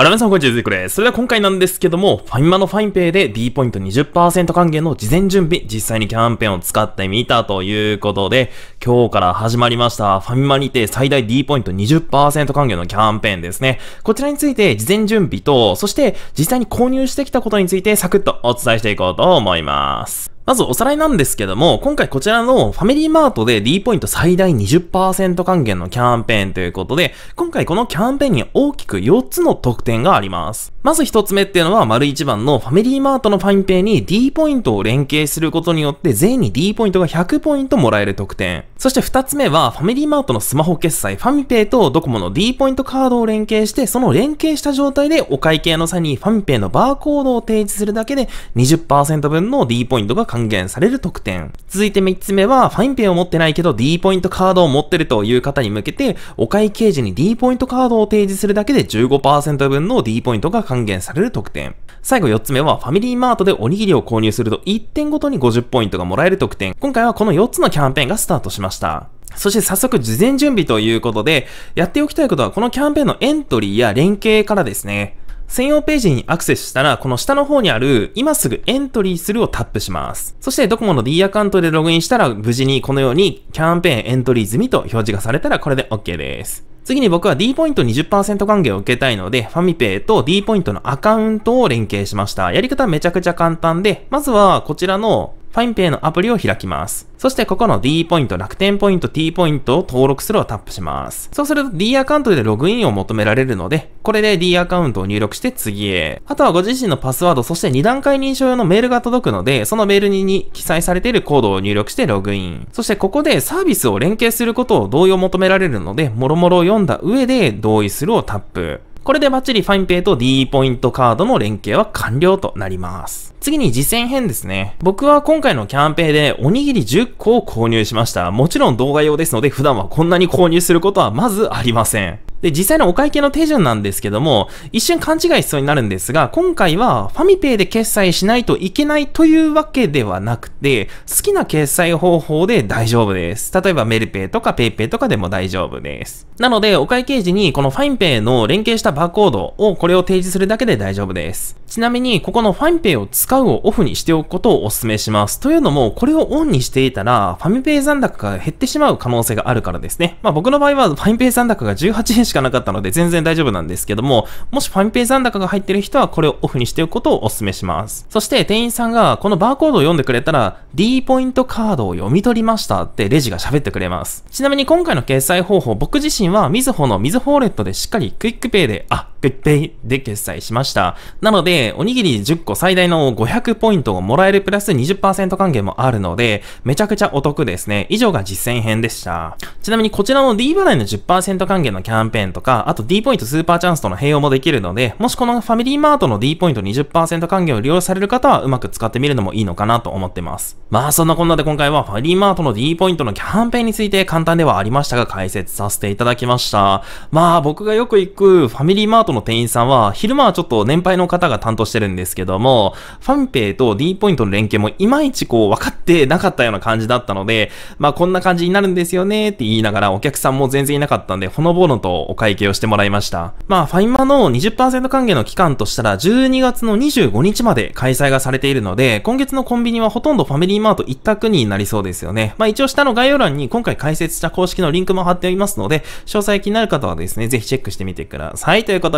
あら皆さん、こんにちは、ゆずくです。それでは今回なんですけども、ファミマのファインペイで D ポイント20%還元の事前準備、実際にキャンペーンを使ってみたということで、今日から始まりました、ファミマにて最大 D ポイント20%還元のキャンペーンですね。こちらについて事前準備と、そして実際に購入してきたことについてサクッとお伝えしていこうと思います。まずおさらいなんですけども、今回こちらのファミリーマートで D ポイント最大20%還元のキャンペーンということで、今回このキャンペーンに大きく4つの特典があります。まず1つ目っていうのは、丸1番のファミリーマートのファインペイに D ポイントを連携することによって、全に D ポイントが100ポイントもらえる特典。そして2つ目は、ファミリーマートのスマホ決済、ファミペイとドコモの D ポイントカードを連携して、その連携した状態でお会計の際にファミペイのバーコードを提示するだけで20%分の D ポイントが還還元される特典。続いて3つ目は、ファインペイを持ってないけど D ポイントカードを持ってるという方に向けて、お会計時に D ポイントカードを提示するだけで15%分の D ポイントが還元される特典。最後4つ目は、ファミリーマートでおにぎりを購入すると1点ごとに50ポイントがもらえる特典。今回はこの4つのキャンペーンがスタートしました。そして早速事前準備ということで、やっておきたいことはこのキャンペーンのエントリーや連携からですね。専用ページにアクセスしたら、この下の方にある、今すぐエントリーするをタップします。そして、ドコモの D アカウントでログインしたら、無事にこのように、キャンペーンエントリー済みと表示がされたら、これで OK です。次に僕は D ポイント20%還元を受けたいので、ファミペイと D ポイントのアカウントを連携しました。やり方めちゃくちゃ簡単で、まずはこちらのファインペイのアプリを開きます。そしてここの D ポイント、楽天ポイント、T ポイントを登録するをタップします。そうすると D アカウントでログインを求められるので、これで D アカウントを入力して次へ。あとはご自身のパスワード、そして2段階認証用のメールが届くので、そのメールに記載されているコードを入力してログイン。そしてここでサービスを連携することを同意を求められるので、もろもろ読んだ上で同意するをタップ。これでバッチリファインペイと D ポイントカードの連携は完了となります。次に実践編ですね。僕は今回のキャンペーンでおにぎり10個を購入しました。もちろん動画用ですので普段はこんなに購入することはまずありません。で、実際のお会計の手順なんですけども、一瞬勘違いしそうになるんですが、今回はファミペイで決済しないといけないというわけではなくて、好きな決済方法で大丈夫です。例えばメルペイとかペイペイとかでも大丈夫です。なので、お会計時にこのファインペイの連携したバーコードをこれを提示するだけで大丈夫です。ちなみに、ここのファインペイを使うをオフにしておくことをお勧めします。というのも、これをオンにしていたら、ファミペイ残高が減ってしまう可能性があるからですね。まあ僕の場合はファインペイ残高が18円しかなかったので全然大丈夫なんですけども、もしファミペイ残高が入ってる人はこれをオフにしておくことをお勧めします。そして店員さんがこのバーコードを読んでくれたら D ポイントカードを読み取りましたってレジが喋ってくれます。ちなみに今回の決済方法僕自身はみずほのみずほウレットでしっかりクイックペイで、あ、ペッペイで決済しました。なので、おにぎり10個最大の500ポイントをもらえるプラス20%還元もあるので、めちゃくちゃお得ですね。以上が実践編でした。ちなみにこちらの D 払いの10%還元のキャンペーンとか、あと D ポイントスーパーチャンスとの併用もできるので、もしこのファミリーマートの D ポイント20%還元を利用される方はうまく使ってみるのもいいのかなと思ってます。まあそんなこんなで今回はファミリーマートの D ポイントのキャンペーンについて簡単ではありましたが解説させていただきました。まあ僕がよく行くファミリーマートトの店員さんは、昼間はちょっと年配の方が担当してるんですけども、ファミペイと D ポイントの連携もいまいちこう分かってなかったような感じだったので、まあこんな感じになるんですよねって言いながらお客さんも全然いなかったんで、ほのぼのとお会計をしてもらいました。まあファイマの20%還元の期間としたら12月の25日まで開催がされているので、今月のコンビニはほとんどファミリーマート一択になりそうですよね。まあ一応下の概要欄に今回解説した公式のリンクも貼っておりますので、詳細気になる方はですね、ぜひチェックしてみてください。ということで